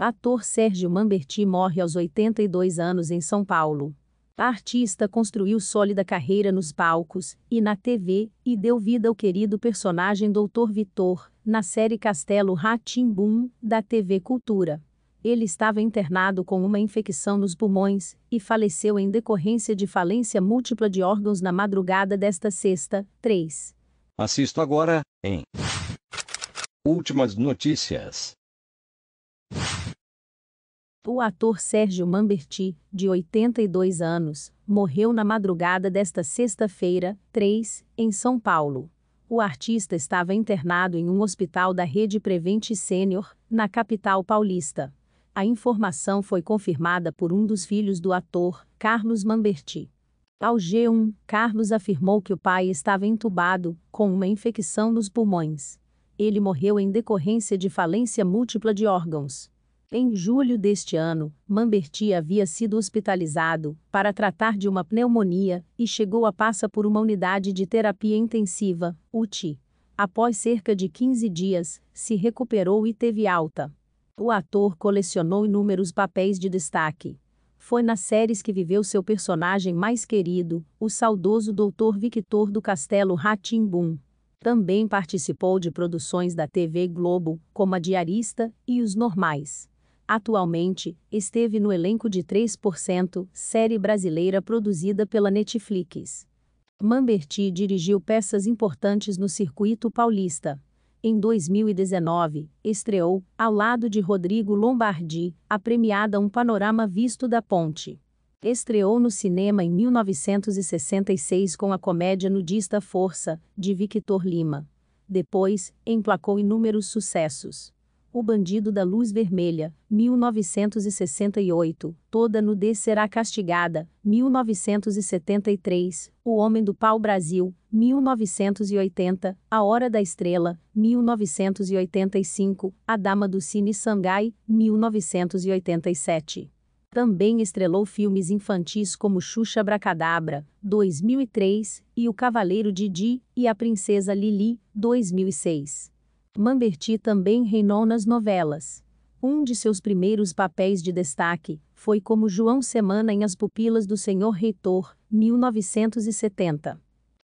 Ator Sérgio Mamberti morre aos 82 anos em São Paulo. A artista construiu sólida carreira nos palcos e na TV e deu vida ao querido personagem Doutor Vitor, na série Castelo Rá-Tim-Bum, da TV Cultura. Ele estava internado com uma infecção nos pulmões e faleceu em decorrência de falência múltipla de órgãos na madrugada desta sexta, 3. Assisto agora, em Últimas notícias. O ator Sérgio Mamberti, de 82 anos, morreu na madrugada desta sexta-feira, 3, em São Paulo. O artista estava internado em um hospital da rede Prevente Sênior, na capital paulista. A informação foi confirmada por um dos filhos do ator, Carlos Mamberti. Ao G1, Carlos afirmou que o pai estava entubado, com uma infecção nos pulmões. Ele morreu em decorrência de falência múltipla de órgãos. Em julho deste ano, Mamberti havia sido hospitalizado para tratar de uma pneumonia e chegou a passa por uma unidade de terapia intensiva, UTI. Após cerca de 15 dias, se recuperou e teve alta. O ator colecionou inúmeros papéis de destaque. Foi nas séries que viveu seu personagem mais querido, o saudoso Dr. Victor do Castelo Ratimbum. Também participou de produções da TV Globo, como a Diarista e Os Normais. Atualmente, esteve no elenco de 3%, série brasileira produzida pela Netflix. Mamberti dirigiu peças importantes no circuito paulista. Em 2019, estreou, ao lado de Rodrigo Lombardi, a premiada Um Panorama Visto da Ponte. Estreou no cinema em 1966 com a comédia nudista Força, de Victor Lima. Depois, emplacou inúmeros sucessos. O Bandido da Luz Vermelha, 1968. Toda nudez será castigada, 1973. O Homem do Pau Brasil, 1980. A Hora da Estrela, 1985. A Dama do Cine Sangai, 1987. Também estrelou filmes infantis como Xuxa Bracadabra, 2003, e O Cavaleiro Didi, e A Princesa Lili, 2006. Mamberti também reinou nas novelas. Um de seus primeiros papéis de destaque foi como João Semana em As Pupilas do Senhor Reitor, 1970.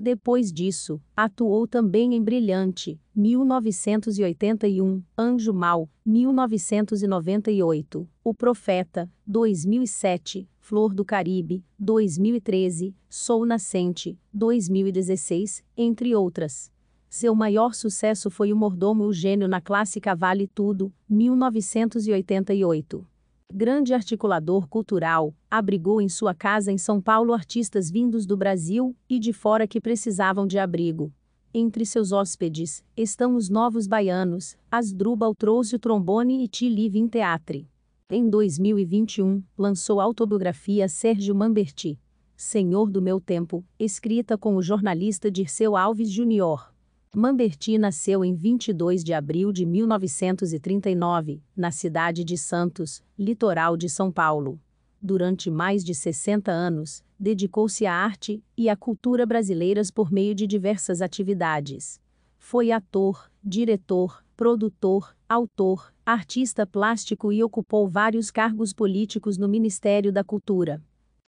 Depois disso, atuou também em Brilhante, 1981, Anjo Mal, 1998, O Profeta, 2007, Flor do Caribe, 2013, Sol Nascente, 2016, entre outras. Seu maior sucesso foi o mordomo Eugênio na clássica Vale Tudo, 1988. Grande articulador cultural, abrigou em sua casa em São Paulo artistas vindos do Brasil e de fora que precisavam de abrigo. Entre seus hóspedes estão os novos baianos, Asdrubal trouxe o trombone e Ti em teatro. Em 2021, lançou a autobiografia Sérgio Manberti, Senhor do Meu Tempo, escrita com o jornalista Dirceu Alves Jr. Mamberti nasceu em 22 de abril de 1939, na cidade de Santos, litoral de São Paulo. Durante mais de 60 anos, dedicou-se à arte e à cultura brasileiras por meio de diversas atividades. Foi ator, diretor, produtor, autor, artista plástico e ocupou vários cargos políticos no Ministério da Cultura.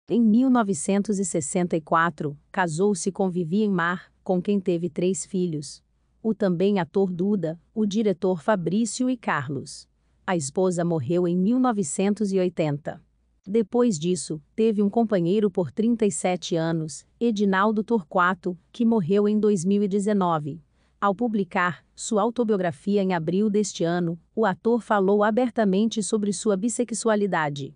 Em 1964, casou-se com Vivian Mar, com quem teve três filhos. O também ator Duda, o diretor Fabrício e Carlos. A esposa morreu em 1980. Depois disso, teve um companheiro por 37 anos, Edinaldo Torquato, que morreu em 2019. Ao publicar sua autobiografia em abril deste ano, o ator falou abertamente sobre sua bissexualidade